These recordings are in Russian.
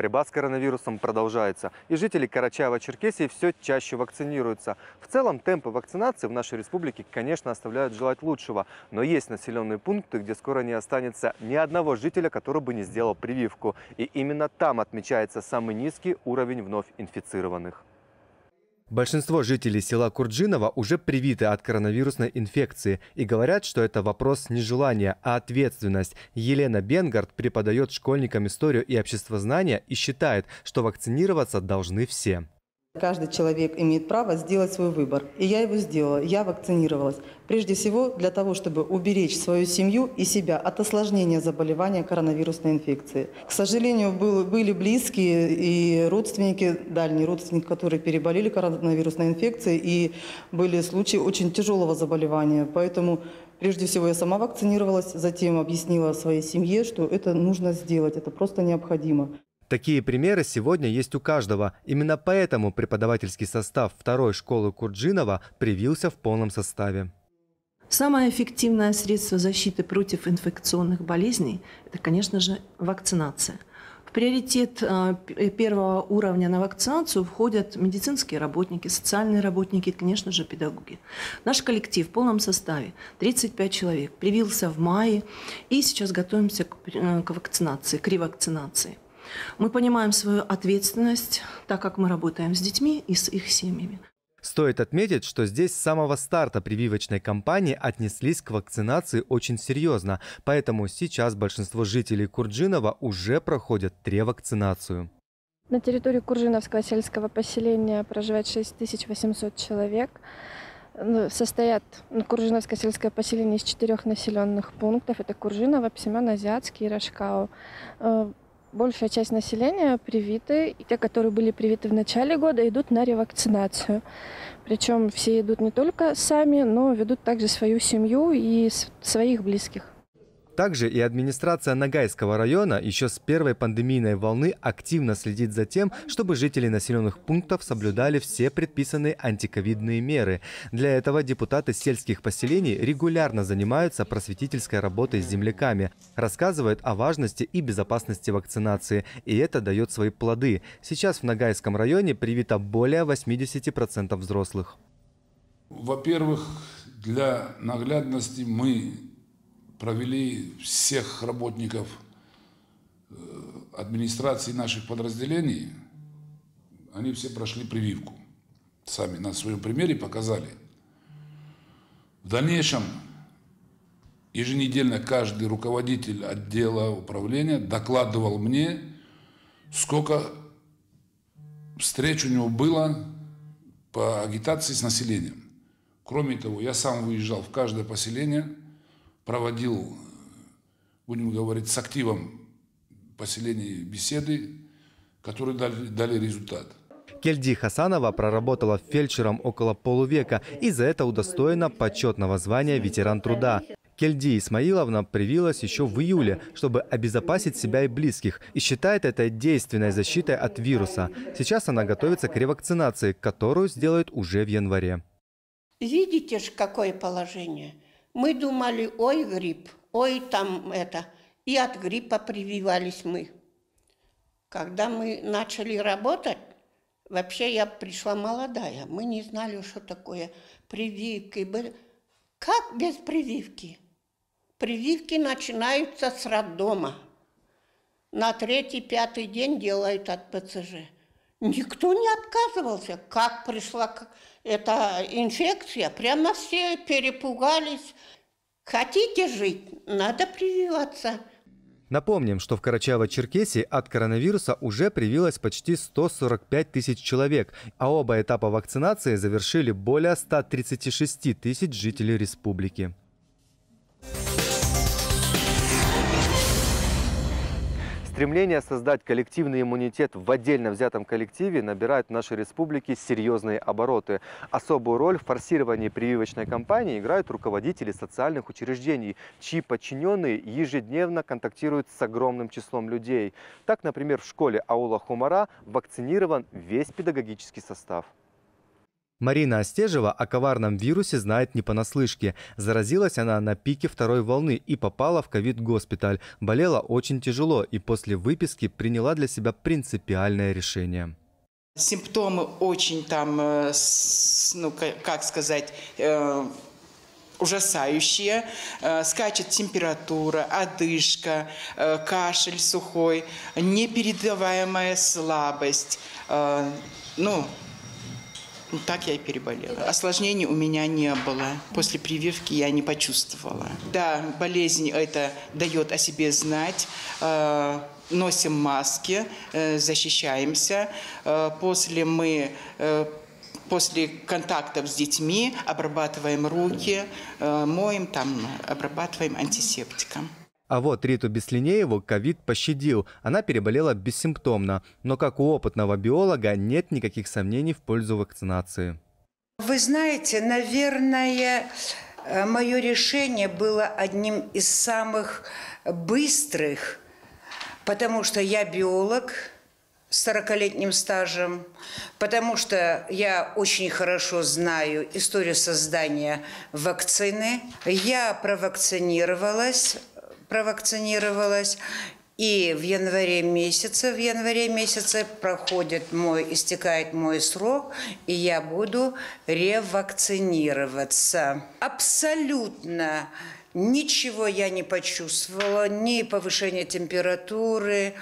Борьба с коронавирусом продолжается, и жители Карачаева-Черкесии все чаще вакцинируются. В целом темпы вакцинации в нашей республике, конечно, оставляют желать лучшего, но есть населенные пункты, где скоро не останется ни одного жителя, который бы не сделал прививку. И именно там отмечается самый низкий уровень вновь инфицированных. Большинство жителей села Курджинова уже привиты от коронавирусной инфекции и говорят, что это вопрос не желания, а ответственность. Елена Бенгард преподает школьникам историю и обществознание и считает, что вакцинироваться должны все. Каждый человек имеет право сделать свой выбор. И я его сделала, я вакцинировалась. Прежде всего для того, чтобы уберечь свою семью и себя от осложнения заболевания коронавирусной инфекции. К сожалению, были близкие и родственники, дальние родственники, которые переболели коронавирусной инфекцией, и были случаи очень тяжелого заболевания. Поэтому Прежде всего я сама вакцинировалась, затем объяснила своей семье, что это нужно сделать, это просто необходимо. Такие примеры сегодня есть у каждого. Именно поэтому преподавательский состав второй школы Курджинова привился в полном составе. Самое эффективное средство защиты против инфекционных болезней – это, конечно же, вакцинация. В приоритет а, первого уровня на вакцинацию входят медицинские работники, социальные работники и, конечно же, педагоги. Наш коллектив в полном составе, 35 человек, привился в мае и сейчас готовимся к э, вакцинации, к ревакцинации. Мы понимаем свою ответственность, так как мы работаем с детьми и с их семьями. Стоит отметить, что здесь с самого старта прививочной кампании отнеслись к вакцинации очень серьезно, поэтому сейчас большинство жителей Курджинова уже проходят тревакцинацию. На территории Куржиновского сельского поселения проживает 6800 человек. Ну, состоят ну, Куржиновское сельское поселение из четырех населенных пунктов. Это Куржиново, Псемен, Азиатский и Рашкау. Э, Большая часть населения привиты, и те, которые были привиты в начале года, идут на ревакцинацию. Причем все идут не только сами, но ведут также свою семью и своих близких. Также и администрация Нагайского района еще с первой пандемийной волны активно следит за тем, чтобы жители населенных пунктов соблюдали все предписанные антиковидные меры. Для этого депутаты сельских поселений регулярно занимаются просветительской работой с земляками, рассказывают о важности и безопасности вакцинации, и это дает свои плоды. Сейчас в Нагайском районе привито более 80% взрослых. Во-первых, для наглядности мы провели всех работников э, администрации наших подразделений, они все прошли прививку. Сами на своем примере показали. В дальнейшем еженедельно каждый руководитель отдела управления докладывал мне, сколько встреч у него было по агитации с населением. Кроме того, я сам выезжал в каждое поселение – проводил, будем говорить, с активом поселений беседы, которые дали, дали результат. Кельди Хасанова проработала фельдшером около полувека и за это удостоена почетного звания «Ветеран труда». Кельди Исмаиловна привилась еще в июле, чтобы обезопасить себя и близких, и считает это действенной защитой от вируса. Сейчас она готовится к ревакцинации, которую сделает уже в январе. Видите же, какое положение – мы думали, ой, грипп, ой, там это. И от гриппа прививались мы. Когда мы начали работать, вообще я пришла молодая. Мы не знали, что такое прививки. Как без прививки? Прививки начинаются с роддома. На третий-пятый день делают от ПЦЖ. Никто не отказывался. Как пришла эта инфекция, прямо все перепугались. Хотите жить, надо прививаться. Напомним, что в Карачаево-Черкесии от коронавируса уже привилось почти 145 тысяч человек, а оба этапа вакцинации завершили более 136 тысяч жителей республики. Стремление создать коллективный иммунитет в отдельно взятом коллективе набирает в нашей республике серьезные обороты. Особую роль в форсировании прививочной кампании играют руководители социальных учреждений, чьи подчиненные ежедневно контактируют с огромным числом людей. Так, например, в школе аула Хумара вакцинирован весь педагогический состав. Марина Остежева о коварном вирусе знает не понаслышке. Заразилась она на пике второй волны и попала в ковид-госпиталь. Болела очень тяжело и после выписки приняла для себя принципиальное решение. Симптомы очень там, э, ну как сказать, э, ужасающие. Э, скачет температура, одышка, кашель сухой, непередаваемая слабость. Ну, ну, так я и переболела. Осложнений у меня не было. После прививки я не почувствовала. Да, болезнь это дает о себе знать. Э, носим маски, э, защищаемся. Э, после мы после контактов с детьми обрабатываем руки, моем там, обрабатываем антисептиком. А вот Риту Беслинееву ковид пощадил, она переболела бессимптомно. Но как у опытного биолога нет никаких сомнений в пользу вакцинации. Вы знаете, наверное, э, мое решение было одним из самых быстрых, потому что я биолог с 40-летним стажем, потому что я очень хорошо знаю историю создания вакцины. Я провакцинировалась провакцинировалась. И в январе месяце, в январе месяце проходит мой, истекает мой срок, и я буду ревакцинироваться. Абсолютно ничего я не почувствовала, ни повышения температуры,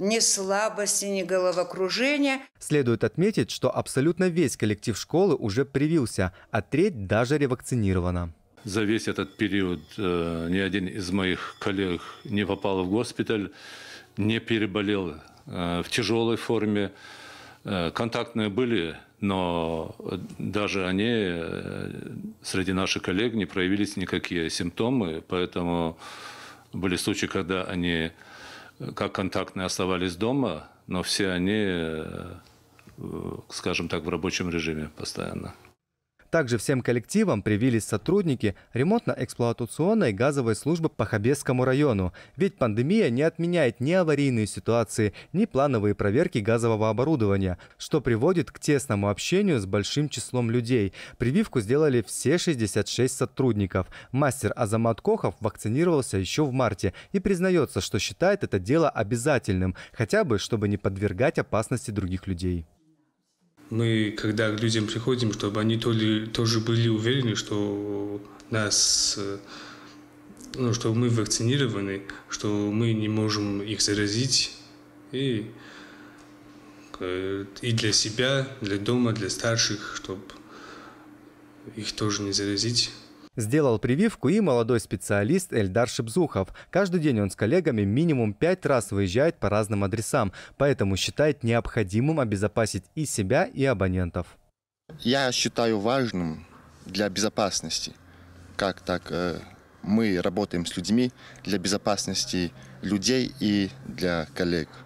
ни слабости, ни головокружения. Следует отметить, что абсолютно весь коллектив школы уже привился, а треть даже ревакцинирована за весь этот период э, ни один из моих коллег не попал в госпиталь, не переболел э, в тяжелой форме. Э, контактные были, но даже они э, среди наших коллег не проявились никакие симптомы, поэтому были случаи, когда они э, как контактные оставались дома, но все они, э, скажем так, в рабочем режиме постоянно. Также всем коллективам привились сотрудники ремонтно-эксплуатационной газовой службы по Хабесскому району. Ведь пандемия не отменяет ни аварийные ситуации, ни плановые проверки газового оборудования, что приводит к тесному общению с большим числом людей. Прививку сделали все 66 сотрудников. Мастер Азамат Кохов вакцинировался еще в марте и признается, что считает это дело обязательным, хотя бы чтобы не подвергать опасности других людей мы, когда к людям приходим, чтобы они то ли, тоже были уверены, что нас, э, ну, что мы вакцинированы, что мы не можем их заразить. И, э, и для себя, для дома, для старших, чтобы их тоже не заразить. Сделал прививку и молодой специалист Эльдар Шибзухов. Каждый день он с коллегами минимум пять раз выезжает по разным адресам, поэтому считает необходимым обезопасить и себя, и абонентов. Я считаю важным для безопасности, как так э, мы работаем с людьми, для безопасности людей и для коллег –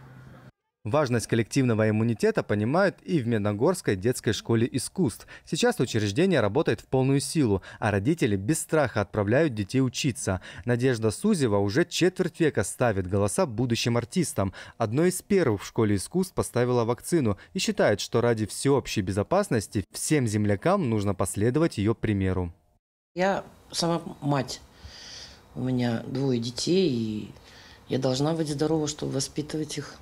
Важность коллективного иммунитета понимают и в Медногорской детской школе искусств. Сейчас учреждение работает в полную силу, а родители без страха отправляют детей учиться. Надежда Сузева уже четверть века ставит голоса будущим артистам. Одной из первых в школе искусств поставила вакцину и считает, что ради всеобщей безопасности всем землякам нужно последовать ее примеру. Я сама мать. У меня двое детей, и я должна быть здорова, чтобы воспитывать их.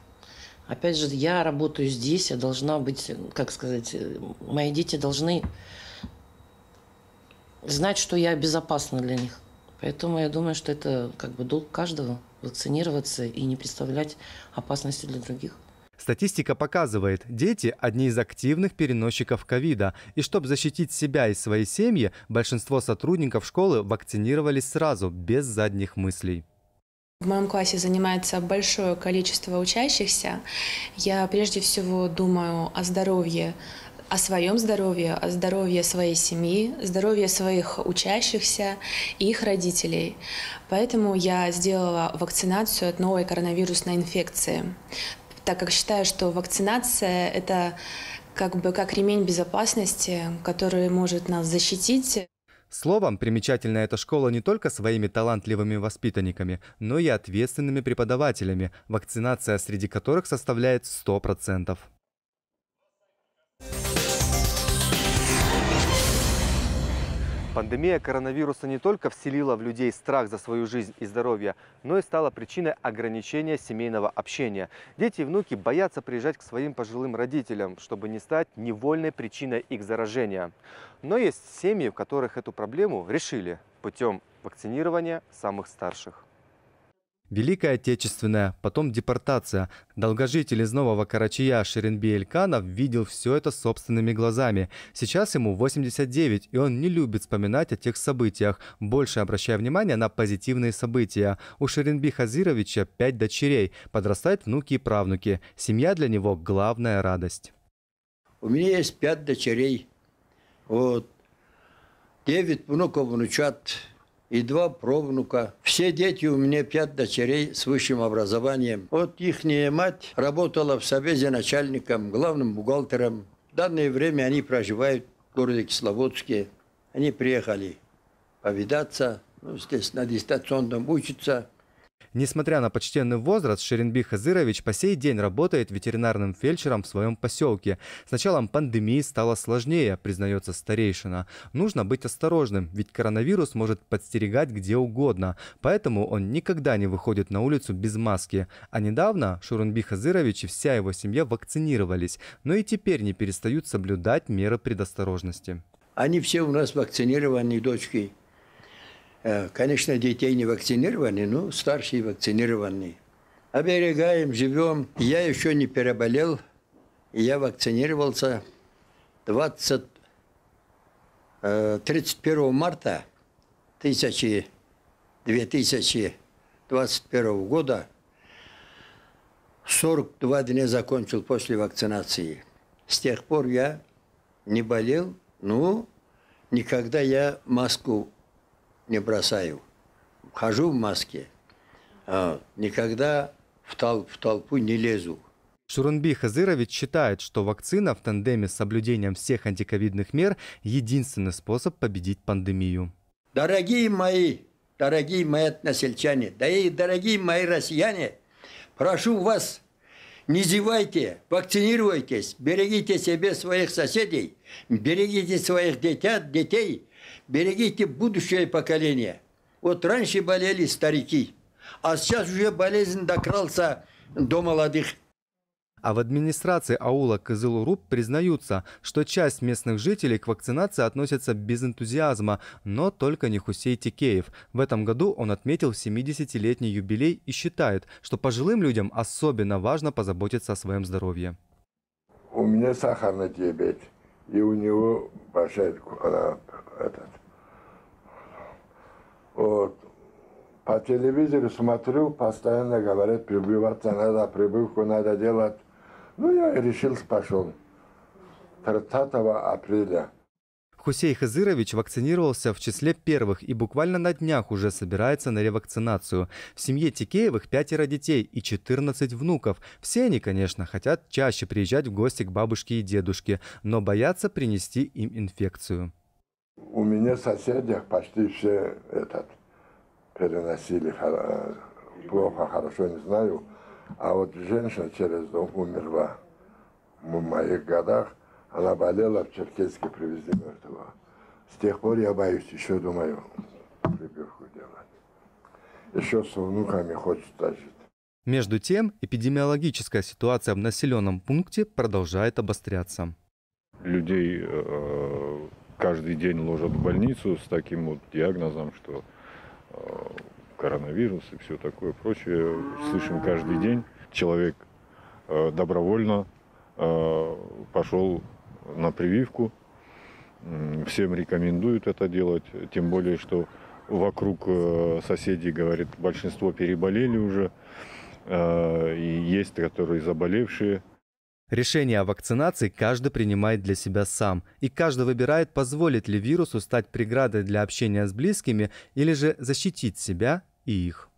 Опять же, я работаю здесь, я должна быть, как сказать, мои дети должны знать, что я безопасна для них. Поэтому я думаю, что это как бы долг каждого вакцинироваться и не представлять опасности для других. Статистика показывает, дети – одни из активных переносчиков ковида. И чтобы защитить себя и свои семьи, большинство сотрудников школы вакцинировались сразу, без задних мыслей. В моем классе занимается большое количество учащихся. Я прежде всего думаю о здоровье, о своем здоровье, о здоровье своей семьи, здоровье своих учащихся и их родителей. Поэтому я сделала вакцинацию от новой коронавирусной инфекции, так как считаю, что вакцинация – это как бы как ремень безопасности, который может нас защитить. Словом, примечательна эта школа не только своими талантливыми воспитанниками, но и ответственными преподавателями, вакцинация среди которых составляет 100%. Пандемия коронавируса не только вселила в людей страх за свою жизнь и здоровье, но и стала причиной ограничения семейного общения. Дети и внуки боятся приезжать к своим пожилым родителям, чтобы не стать невольной причиной их заражения. Но есть семьи, в которых эту проблему решили путем вакцинирования самых старших. Великая Отечественная, потом депортация. Долгожитель из Нового Карачия Шеренби Эльканов видел все это собственными глазами. Сейчас ему 89, и он не любит вспоминать о тех событиях, больше обращая внимание на позитивные события. У Шеренби Хазировича пять дочерей, подрастают внуки и правнуки. Семья для него – главная радость. У меня есть пять дочерей, вот, девять внуков, внучат – и два правнука. Все дети у меня пять дочерей с высшим образованием. Вот их мать работала в Совете начальником, главным бухгалтером. В данное время они проживают в городе Кисловодске. Они приехали повидаться, ну, здесь на дистанционном учатся. Несмотря на почтенный возраст, Шеренби Хазырович по сей день работает ветеринарным фельдшером в своем поселке. С началом пандемии стало сложнее, признается старейшина. Нужно быть осторожным, ведь коронавирус может подстерегать где угодно, поэтому он никогда не выходит на улицу без маски. А недавно Шурунби Хазырович и вся его семья вакцинировались, но и теперь не перестают соблюдать меры предосторожности. Они все у нас вакцинированы, дочки Э, конечно, детей не вакцинированы, но старшие вакцинированы. Оберегаем, живем. Я еще не переболел. Я вакцинировался 20, 31 э, марта 1000, 2021 года. 42 дня закончил после вакцинации. С тех пор я не болел, но ну, никогда я маску не бросаю. Хожу в маске, а, никогда в, тол в толпу не лезу. Шурунби Хазырович считает, что вакцина в тандеме с соблюдением всех антиковидных мер – единственный способ победить пандемию. Дорогие мои, дорогие мои односельчане, да и дорогие мои россияне, прошу вас, не зевайте, вакцинируйтесь, берегите себе своих соседей, берегите своих детят, детей Берегите будущее поколение. Вот раньше болели старики, а сейчас уже болезнь докрался до молодых. А в администрации аула Кызылуруп признаются, что часть местных жителей к вакцинации относятся без энтузиазма, но только не Хусей Тикеев. В этом году он отметил 70-летний юбилей и считает, что пожилым людям особенно важно позаботиться о своем здоровье. У меня сахарный диабет и у него пошетку, она этот. Вот. По телевизору смотрю, постоянно говорят, прибиваться надо, прибывку надо делать. Ну, я решил, пошел. 30 апреля Хусей Хазырович вакцинировался в числе первых и буквально на днях уже собирается на ревакцинацию. В семье Тикеевых пятеро детей и 14 внуков. Все они, конечно, хотят чаще приезжать в гости к бабушке и дедушке, но боятся принести им инфекцию. У меня в соседях почти все этот, переносили э, плохо, хорошо, не знаю. А вот женщина через дом умерла в моих годах. Она болела, в Черкесске привезли мертвого. С тех пор я боюсь, еще думаю, прибирку делать. Еще с внуками хочет тащить. Между тем, эпидемиологическая ситуация в населенном пункте продолжает обостряться. Людей э, каждый день ложат в больницу с таким вот диагнозом, что э, коронавирус и все такое прочее. Слышим каждый день. Человек э, добровольно пошел на прививку. Всем рекомендуют это делать, тем более, что вокруг э, соседей, говорит, большинство переболели уже, э, и есть, которые заболевшие. Решение о вакцинации каждый принимает для себя сам, и каждый выбирает, позволит ли вирусу стать преградой для общения с близкими или же защитить себя и их.